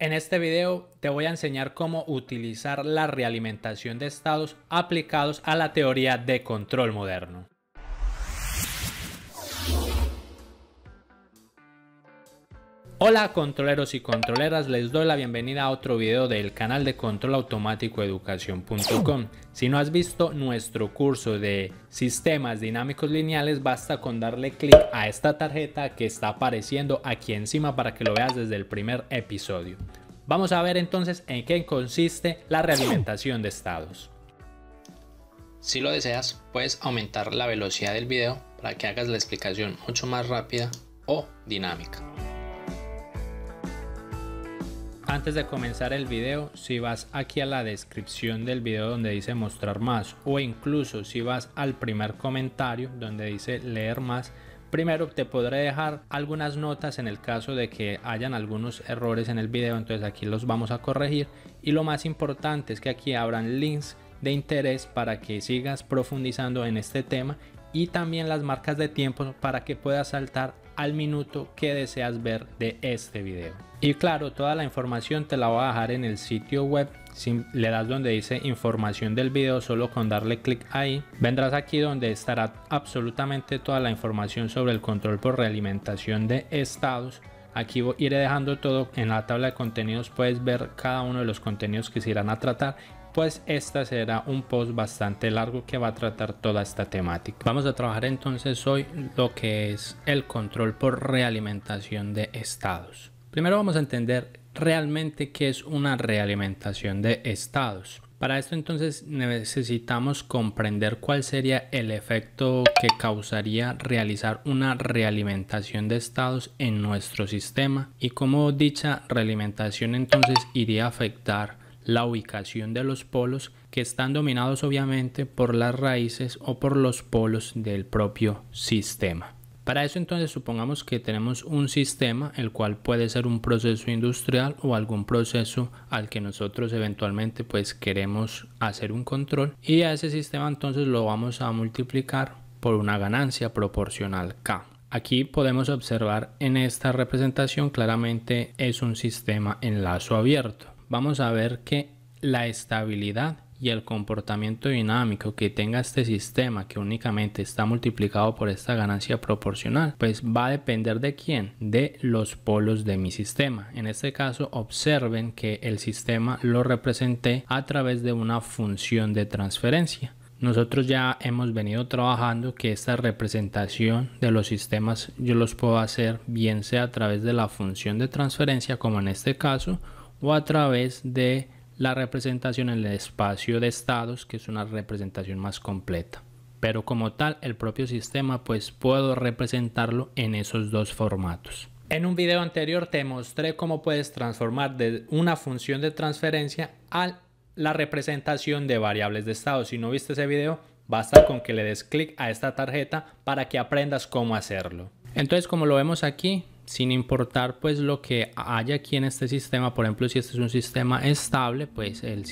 En este video te voy a enseñar cómo utilizar la realimentación de estados aplicados a la teoría de control moderno. Hola controleros y controleras, les doy la bienvenida a otro video del canal de control automático educación.com. Si no has visto nuestro curso de sistemas dinámicos lineales, basta con darle clic a esta tarjeta que está apareciendo aquí encima para que lo veas desde el primer episodio. Vamos a ver entonces en qué consiste la realimentación de estados. Si lo deseas, puedes aumentar la velocidad del video para que hagas la explicación mucho más rápida o dinámica. Antes de comenzar el video, si vas aquí a la descripción del video donde dice mostrar más o incluso si vas al primer comentario donde dice leer más, Primero te podré dejar algunas notas en el caso de que hayan algunos errores en el video, entonces aquí los vamos a corregir y lo más importante es que aquí abran links de interés para que sigas profundizando en este tema y también las marcas de tiempo para que puedas saltar al minuto que deseas ver de este video. Y claro, toda la información te la voy a dejar en el sitio web. Si le das donde dice información del video, solo con darle clic ahí, vendrás aquí donde estará absolutamente toda la información sobre el control por realimentación de estados. Aquí iré dejando todo en la tabla de contenidos, puedes ver cada uno de los contenidos que se irán a tratar pues esta será un post bastante largo que va a tratar toda esta temática. Vamos a trabajar entonces hoy lo que es el control por realimentación de estados. Primero vamos a entender realmente qué es una realimentación de estados. Para esto entonces necesitamos comprender cuál sería el efecto que causaría realizar una realimentación de estados en nuestro sistema y cómo dicha realimentación entonces iría a afectar la ubicación de los polos que están dominados obviamente por las raíces o por los polos del propio sistema. Para eso entonces supongamos que tenemos un sistema el cual puede ser un proceso industrial o algún proceso al que nosotros eventualmente pues queremos hacer un control y a ese sistema entonces lo vamos a multiplicar por una ganancia proporcional K. Aquí podemos observar en esta representación claramente es un sistema en lazo abierto vamos a ver que la estabilidad y el comportamiento dinámico que tenga este sistema que únicamente está multiplicado por esta ganancia proporcional pues va a depender de quién de los polos de mi sistema en este caso observen que el sistema lo representé a través de una función de transferencia nosotros ya hemos venido trabajando que esta representación de los sistemas yo los puedo hacer bien sea a través de la función de transferencia como en este caso o a través de la representación en el espacio de estados, que es una representación más completa. Pero como tal, el propio sistema pues puedo representarlo en esos dos formatos. En un video anterior te mostré cómo puedes transformar de una función de transferencia a la representación de variables de estado. Si no viste ese video, basta con que le des clic a esta tarjeta para que aprendas cómo hacerlo. Entonces, como lo vemos aquí, sin importar pues lo que haya aquí en este sistema, por ejemplo, si este es un sistema estable, pues eh,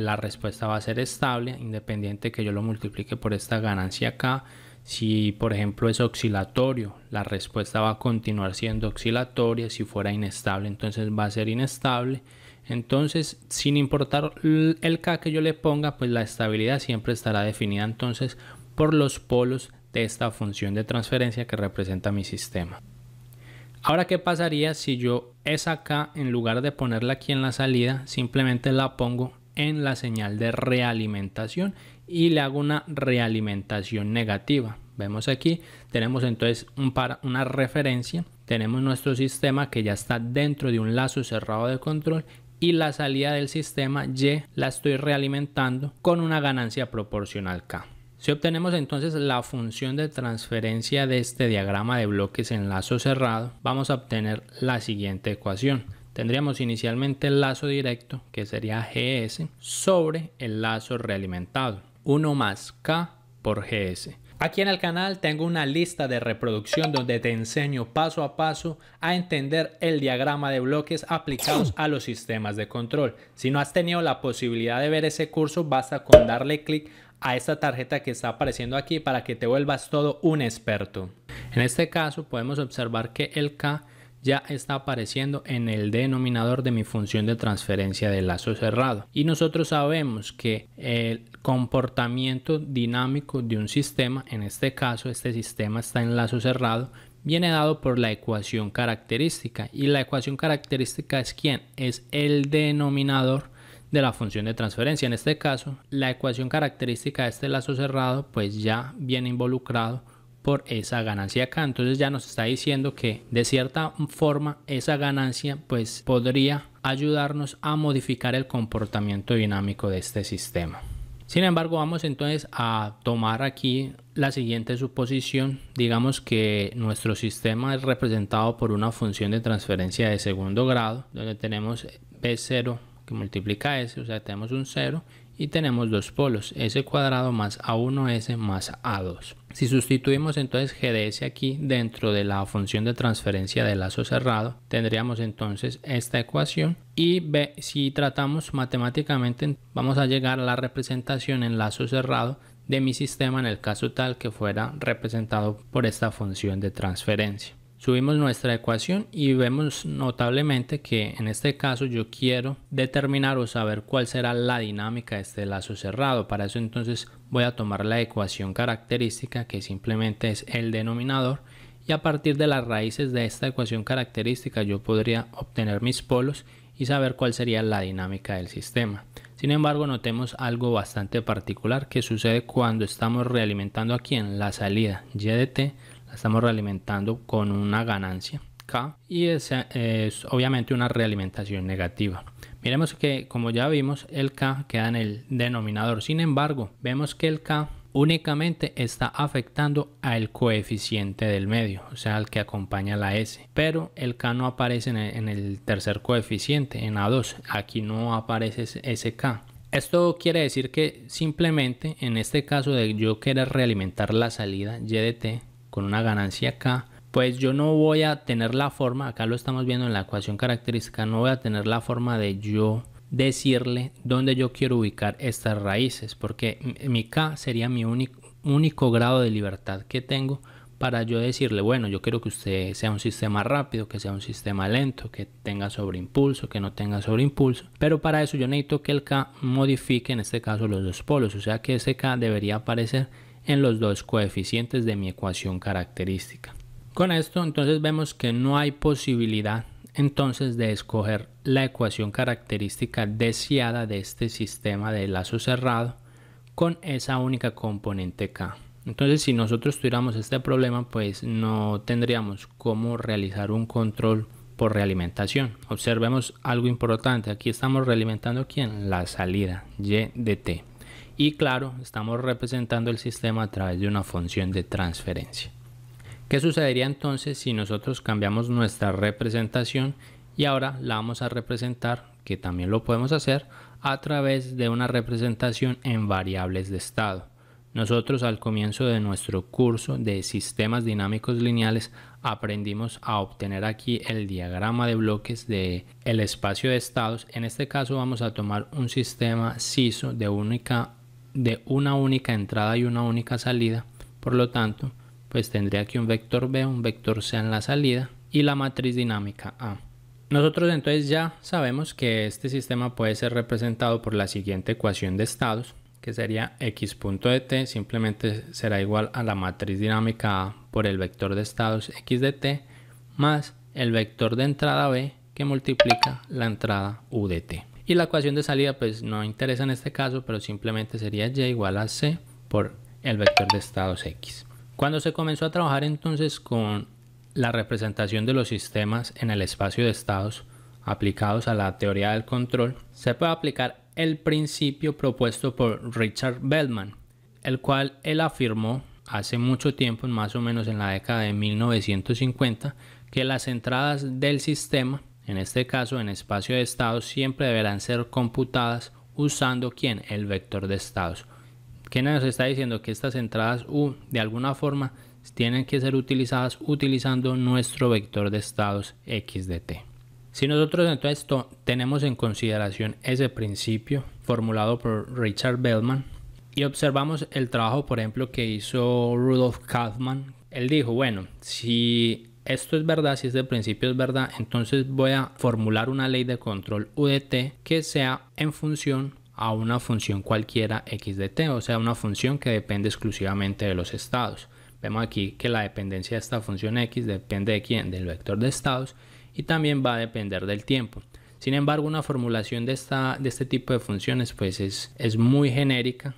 la respuesta va a ser estable, independiente que yo lo multiplique por esta ganancia acá. Si por ejemplo es oscilatorio, la respuesta va a continuar siendo oscilatoria. Si fuera inestable, entonces va a ser inestable. Entonces, sin importar el K que yo le ponga, pues la estabilidad siempre estará definida entonces por los polos de esta función de transferencia que representa mi sistema. Ahora, ¿qué pasaría si yo esa K en lugar de ponerla aquí en la salida, simplemente la pongo en la señal de realimentación y le hago una realimentación negativa? Vemos aquí, tenemos entonces un una referencia, tenemos nuestro sistema que ya está dentro de un lazo cerrado de control y la salida del sistema Y la estoy realimentando con una ganancia proporcional K. Si obtenemos entonces la función de transferencia de este diagrama de bloques en lazo cerrado, vamos a obtener la siguiente ecuación. Tendríamos inicialmente el lazo directo, que sería GS, sobre el lazo realimentado. 1 más K por GS. Aquí en el canal tengo una lista de reproducción donde te enseño paso a paso a entender el diagrama de bloques aplicados a los sistemas de control. Si no has tenido la posibilidad de ver ese curso, basta con darle clic a esta tarjeta que está apareciendo aquí para que te vuelvas todo un experto. En este caso podemos observar que el K ya está apareciendo en el denominador de mi función de transferencia de lazo cerrado. Y nosotros sabemos que el comportamiento dinámico de un sistema, en este caso este sistema está en lazo cerrado, viene dado por la ecuación característica. Y la ecuación característica es quién? Es el denominador de la función de transferencia. En este caso, la ecuación característica de este lazo cerrado pues ya viene involucrado por esa ganancia acá. Entonces ya nos está diciendo que de cierta forma esa ganancia pues podría ayudarnos a modificar el comportamiento dinámico de este sistema. Sin embargo, vamos entonces a tomar aquí la siguiente suposición. Digamos que nuestro sistema es representado por una función de transferencia de segundo grado, donde tenemos b 0 que multiplica S, o sea, tenemos un 0 y tenemos dos polos, S cuadrado más A1S más A2. Si sustituimos entonces G aquí dentro de la función de transferencia de lazo cerrado, tendríamos entonces esta ecuación y si tratamos matemáticamente vamos a llegar a la representación en lazo cerrado de mi sistema en el caso tal que fuera representado por esta función de transferencia. Subimos nuestra ecuación y vemos notablemente que en este caso yo quiero determinar o saber cuál será la dinámica de este lazo cerrado. Para eso entonces voy a tomar la ecuación característica que simplemente es el denominador y a partir de las raíces de esta ecuación característica yo podría obtener mis polos y saber cuál sería la dinámica del sistema. Sin embargo, notemos algo bastante particular que sucede cuando estamos realimentando aquí en la salida y de t estamos realimentando con una ganancia K y esa es obviamente una realimentación negativa. Miremos que como ya vimos el K queda en el denominador, sin embargo vemos que el K únicamente está afectando al coeficiente del medio, o sea, al que acompaña la S. Pero el K no aparece en el tercer coeficiente, en A2. Aquí no aparece ese K. Esto quiere decir que simplemente en este caso de yo querer realimentar la salida Y de T, con una ganancia acá, pues yo no voy a tener la forma, acá lo estamos viendo en la ecuación característica, no voy a tener la forma de yo decirle dónde yo quiero ubicar estas raíces, porque mi k sería mi único, único grado de libertad que tengo para yo decirle, bueno, yo quiero que usted sea un sistema rápido, que sea un sistema lento, que tenga sobreimpulso, que no tenga sobreimpulso. Pero para eso yo necesito que el K modifique en este caso los dos polos, o sea que ese K debería aparecer en los dos coeficientes de mi ecuación característica. Con esto entonces vemos que no hay posibilidad entonces de escoger la ecuación característica deseada de este sistema de lazo cerrado con esa única componente K. Entonces si nosotros tuviéramos este problema pues no tendríamos cómo realizar un control por realimentación. Observemos algo importante, aquí estamos realimentando quién? La salida Y de T. Y claro, estamos representando el sistema a través de una función de transferencia. ¿Qué sucedería entonces si nosotros cambiamos nuestra representación y ahora la vamos a representar, que también lo podemos hacer, a través de una representación en variables de estado? Nosotros al comienzo de nuestro curso de sistemas dinámicos lineales aprendimos a obtener aquí el diagrama de bloques de el espacio de estados. En este caso vamos a tomar un sistema SISO de única de una única entrada y una única salida, por lo tanto, pues tendría que un vector B, un vector C en la salida y la matriz dinámica A. Nosotros entonces ya sabemos que este sistema puede ser representado por la siguiente ecuación de estados, que sería x punto de t simplemente será igual a la matriz dinámica A por el vector de estados x de t más el vector de entrada B que multiplica la entrada u de t. Y la ecuación de salida pues no interesa en este caso, pero simplemente sería y igual a c por el vector de estados x. Cuando se comenzó a trabajar entonces con la representación de los sistemas en el espacio de estados aplicados a la teoría del control, se puede aplicar el principio propuesto por Richard Bellman, el cual él afirmó hace mucho tiempo, más o menos en la década de 1950, que las entradas del sistema en este caso, en espacio de estados siempre deberán ser computadas usando ¿quién? El vector de estados. que nos está diciendo? Que estas entradas U de alguna forma tienen que ser utilizadas utilizando nuestro vector de estados X de T. Si nosotros entonces tenemos en consideración ese principio formulado por Richard Bellman y observamos el trabajo por ejemplo que hizo Rudolf Kaufman, él dijo, bueno, si esto es verdad, si este principio es verdad, entonces voy a formular una ley de control t que sea en función a una función cualquiera x de t, o sea, una función que depende exclusivamente de los estados. Vemos aquí que la dependencia de esta función x depende de quién, del vector de estados y también va a depender del tiempo. Sin embargo, una formulación de, de este tipo de funciones pues es, es muy genérica.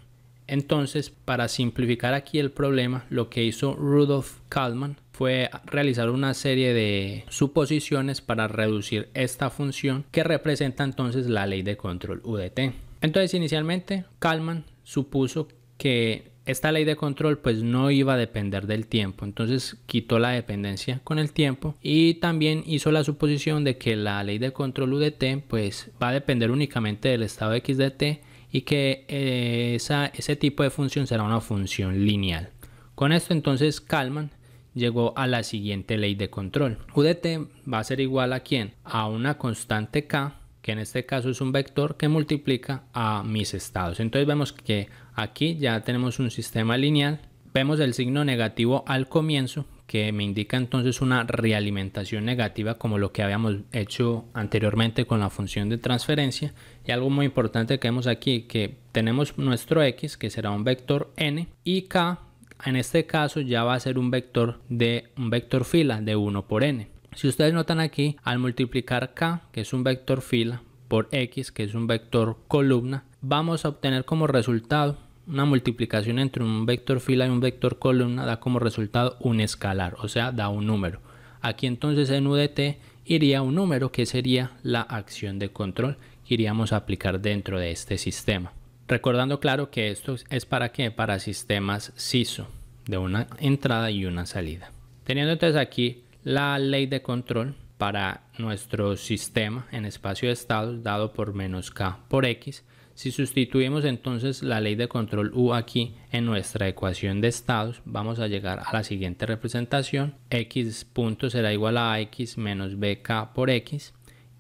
Entonces, para simplificar aquí el problema, lo que hizo Rudolf Kalman fue realizar una serie de suposiciones para reducir esta función que representa entonces la ley de control UDT. Entonces inicialmente Kalman supuso que esta ley de control pues no iba a depender del tiempo, entonces quitó la dependencia con el tiempo y también hizo la suposición de que la ley de control UDT pues va a depender únicamente del estado XDT y que eh, esa, ese tipo de función será una función lineal. Con esto entonces Kalman llegó a la siguiente ley de control. t va a ser igual a quién? A una constante K, que en este caso es un vector que multiplica a mis estados. Entonces vemos que aquí ya tenemos un sistema lineal. Vemos el signo negativo al comienzo, que me indica entonces una realimentación negativa como lo que habíamos hecho anteriormente con la función de transferencia y algo muy importante que vemos aquí que tenemos nuestro x que será un vector n y k en este caso ya va a ser un vector de un vector fila de 1 por n. Si ustedes notan aquí, al multiplicar k, que es un vector fila, por x, que es un vector columna, vamos a obtener como resultado una multiplicación entre un vector fila y un vector columna da como resultado un escalar, o sea, da un número. Aquí entonces en UDT iría un número que sería la acción de control que iríamos a aplicar dentro de este sistema. Recordando claro que esto es para qué? Para sistemas SISO, de una entrada y una salida. Teniendo entonces aquí la ley de control para nuestro sistema en espacio de estados dado por menos K por X. Si sustituimos entonces la ley de control U aquí en nuestra ecuación de estados, vamos a llegar a la siguiente representación. X punto será igual a X menos BK por X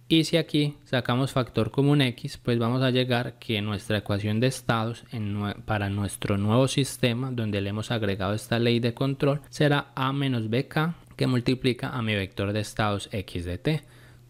y si aquí sacamos factor común x, pues vamos a llegar que nuestra ecuación de estados para nuestro nuevo sistema, donde le hemos agregado esta ley de control, será a menos bk que multiplica a mi vector de estados x de t,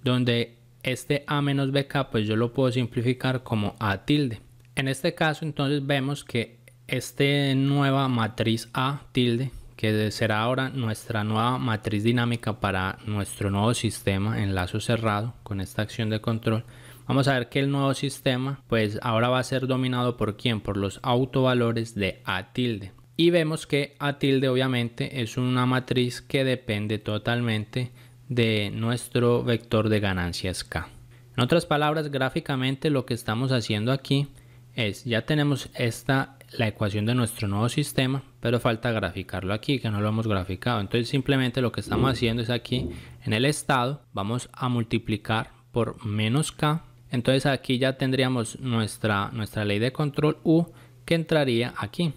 donde este a menos bk pues yo lo puedo simplificar como a tilde. En este caso entonces vemos que esta nueva matriz a tilde que será ahora nuestra nueva matriz dinámica para nuestro nuevo sistema en lazo cerrado con esta acción de control. Vamos a ver que el nuevo sistema pues ahora va a ser dominado por quién, por los autovalores de A tilde. Y vemos que A tilde obviamente es una matriz que depende totalmente de nuestro vector de ganancias K. En otras palabras, gráficamente lo que estamos haciendo aquí es, ya tenemos esta la ecuación de nuestro nuevo sistema, pero falta graficarlo aquí, que no lo hemos graficado. Entonces simplemente lo que estamos haciendo es aquí en el estado, vamos a multiplicar por menos k. Entonces aquí ya tendríamos nuestra, nuestra ley de control u que entraría aquí.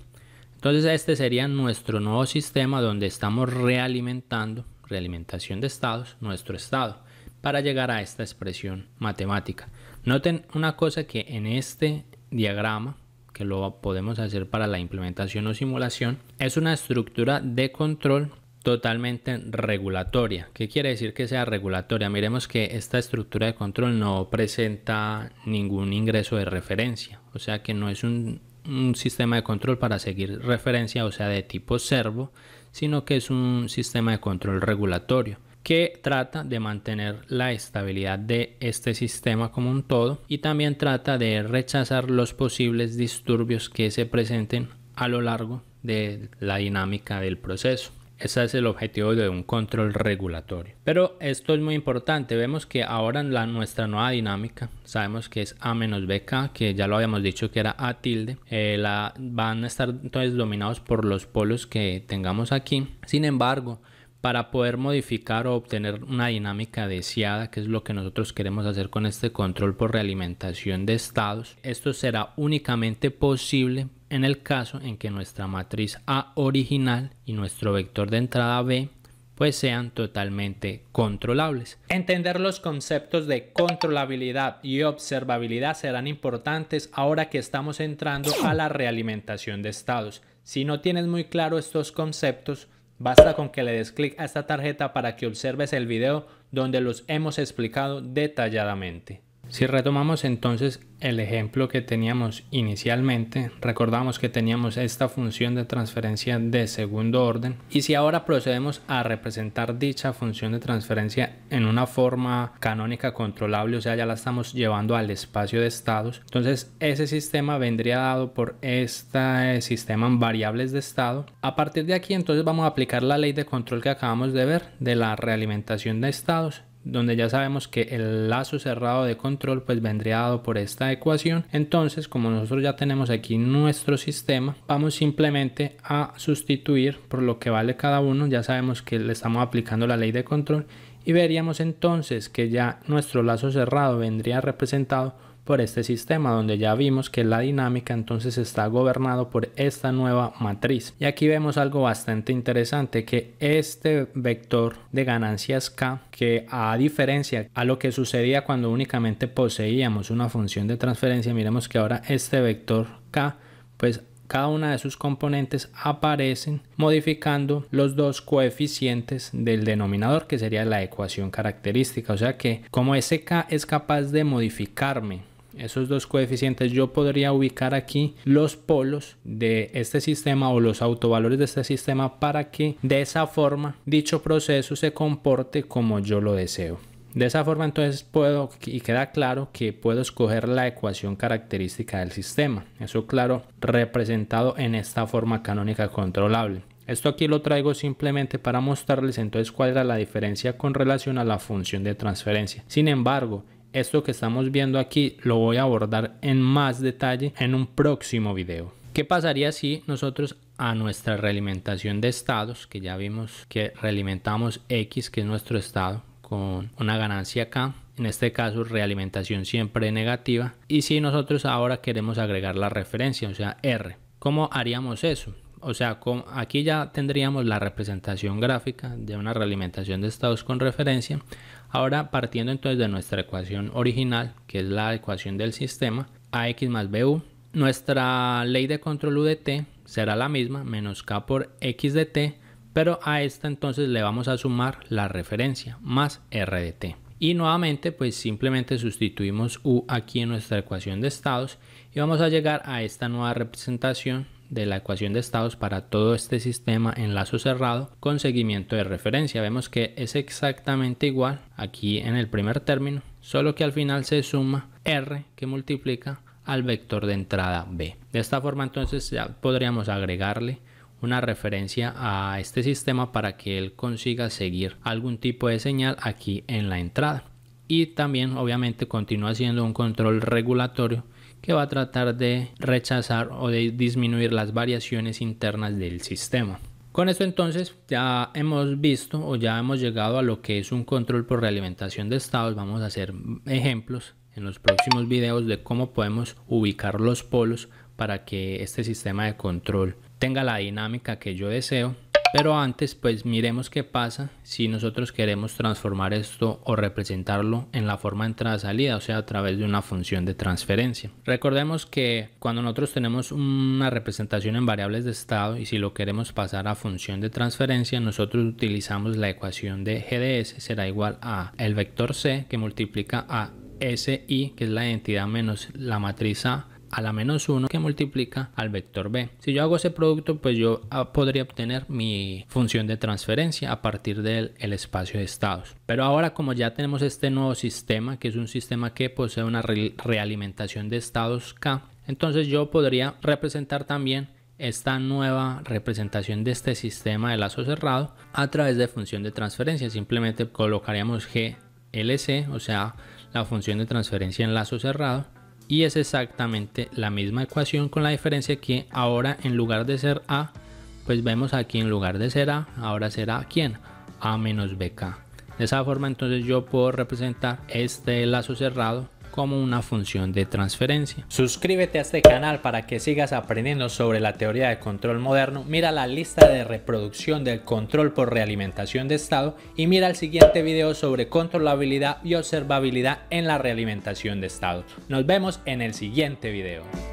Entonces este sería nuestro nuevo sistema donde estamos realimentando, realimentación de estados, nuestro estado para llegar a esta expresión matemática. Noten una cosa que en este diagrama que lo podemos hacer para la implementación o simulación, es una estructura de control totalmente regulatoria. ¿Qué quiere decir que sea regulatoria? Miremos que esta estructura de control no presenta ningún ingreso de referencia, o sea que no es un, un sistema de control para seguir referencia, o sea de tipo servo, sino que es un sistema de control regulatorio que trata de mantener la estabilidad de este sistema como un todo y también trata de rechazar los posibles disturbios que se presenten a lo largo de la dinámica del proceso. Ese es el objetivo de un control regulatorio. Pero esto es muy importante. Vemos que ahora en la, nuestra nueva dinámica, sabemos que es A menos BK, que ya lo habíamos dicho que era A tilde. Eh, la, van a estar entonces dominados por los polos que tengamos aquí. Sin embargo, para poder modificar o obtener una dinámica deseada, que es lo que nosotros queremos hacer con este control por realimentación de estados. Esto será únicamente posible en el caso en que nuestra matriz A original y nuestro vector de entrada B pues sean totalmente controlables. Entender los conceptos de controlabilidad y observabilidad serán importantes ahora que estamos entrando a la realimentación de estados. Si no tienes muy claro estos conceptos, Basta con que le des clic a esta tarjeta para que observes el video donde los hemos explicado detalladamente. Si retomamos entonces el ejemplo que teníamos inicialmente, recordamos que teníamos esta función de transferencia de segundo orden y si ahora procedemos a representar dicha función de transferencia en una forma canónica controlable, o sea ya la estamos llevando al espacio de estados, entonces ese sistema vendría dado por este sistema en variables de estado. A partir de aquí entonces vamos a aplicar la ley de control que acabamos de ver de la realimentación de estados donde ya sabemos que el lazo cerrado de control pues vendría dado por esta ecuación. Entonces, como nosotros ya tenemos aquí nuestro sistema, vamos simplemente a sustituir por lo que vale cada uno. Ya sabemos que le estamos aplicando la ley de control y veríamos entonces que ya nuestro lazo cerrado vendría representado por este sistema donde ya vimos que la dinámica entonces está gobernado por esta nueva matriz y aquí vemos algo bastante interesante que este vector de ganancias k que a diferencia a lo que sucedía cuando únicamente poseíamos una función de transferencia miremos que ahora este vector k pues cada una de sus componentes aparecen modificando los dos coeficientes del denominador que sería la ecuación característica o sea que como ese k es capaz de modificarme esos dos coeficientes, yo podría ubicar aquí los polos de este sistema o los autovalores de este sistema para que de esa forma dicho proceso se comporte como yo lo deseo. De esa forma entonces puedo y queda claro que puedo escoger la ecuación característica del sistema. Eso claro representado en esta forma canónica controlable. Esto aquí lo traigo simplemente para mostrarles entonces cuál era la diferencia con relación a la función de transferencia. Sin embargo, esto que estamos viendo aquí lo voy a abordar en más detalle en un próximo video. ¿Qué pasaría si nosotros a nuestra realimentación de estados, que ya vimos que realimentamos X, que es nuestro estado, con una ganancia acá, en este caso realimentación siempre negativa, y si nosotros ahora queremos agregar la referencia, o sea, R, ¿cómo haríamos eso? O sea, aquí ya tendríamos la representación gráfica de una realimentación de estados con referencia. Ahora partiendo entonces de nuestra ecuación original, que es la ecuación del sistema, AX más BU, nuestra ley de control U de T será la misma, menos K por X de T, pero a esta entonces le vamos a sumar la referencia, más R de T. Y nuevamente pues simplemente sustituimos U aquí en nuestra ecuación de estados y vamos a llegar a esta nueva representación de la ecuación de estados para todo este sistema en lazo cerrado con seguimiento de referencia. Vemos que es exactamente igual aquí en el primer término, solo que al final se suma R que multiplica al vector de entrada B. De esta forma entonces ya podríamos agregarle una referencia a este sistema para que él consiga seguir algún tipo de señal aquí en la entrada. Y también obviamente continúa siendo un control regulatorio que va a tratar de rechazar o de disminuir las variaciones internas del sistema. Con esto entonces ya hemos visto o ya hemos llegado a lo que es un control por realimentación de estados. Vamos a hacer ejemplos en los próximos videos de cómo podemos ubicar los polos para que este sistema de control tenga la dinámica que yo deseo pero antes, pues miremos qué pasa si nosotros queremos transformar esto o representarlo en la forma entrada-salida, o sea, a través de una función de transferencia. Recordemos que cuando nosotros tenemos una representación en variables de estado y si lo queremos pasar a función de transferencia, nosotros utilizamos la ecuación de GDS, será igual a el vector C que multiplica a SI, que es la identidad menos la matriz A, a la menos 1 que multiplica al vector b. Si yo hago ese producto, pues yo ah, podría obtener mi función de transferencia a partir del espacio de estados. Pero ahora como ya tenemos este nuevo sistema, que es un sistema que posee una realimentación de estados k, entonces yo podría representar también esta nueva representación de este sistema de lazo cerrado a través de función de transferencia. Simplemente colocaríamos glc, o sea, la función de transferencia en lazo cerrado, y es exactamente la misma ecuación con la diferencia que ahora en lugar de ser a pues vemos aquí en lugar de ser a ahora será quién a menos bk de esa forma entonces yo puedo representar este lazo cerrado como una función de transferencia. Suscríbete a este canal para que sigas aprendiendo sobre la teoría de control moderno, mira la lista de reproducción del control por realimentación de estado y mira el siguiente video sobre controlabilidad y observabilidad en la realimentación de estado. Nos vemos en el siguiente video.